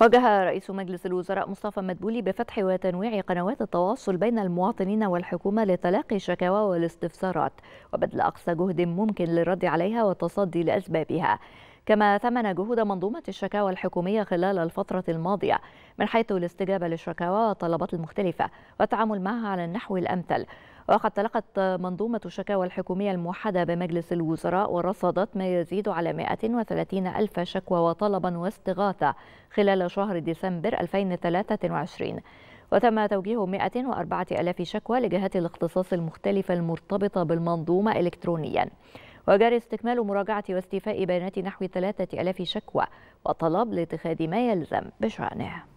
واجه رئيس مجلس الوزراء مصطفى مدبولي بفتح وتنويع قنوات التواصل بين المواطنين والحكومة لتلاقي الشكاوى والاستفسارات وبذل أقصى جهد ممكن للرد عليها والتصدي لأسبابها كما ثمن جهود منظومة الشكاوى الحكومية خلال الفترة الماضية من حيث الاستجابة للشكاوى والطلبات المختلفة والتعامل معها على النحو الأمثل وقد تلقت منظومة الشكاوى الحكومية الموحدة بمجلس الوزراء ورصدت ما يزيد على 130 ألف شكوى وطلبا واستغاثة خلال شهر ديسمبر 2023 وتم توجيه 104 ألاف شكوى لجهات الاختصاص المختلفة المرتبطة بالمنظومة إلكترونياً وجرى استكمال مراجعة واستيفاء بيانات نحو 3000 شكوى وطلب لاتخاذ ما يلزم بشأنها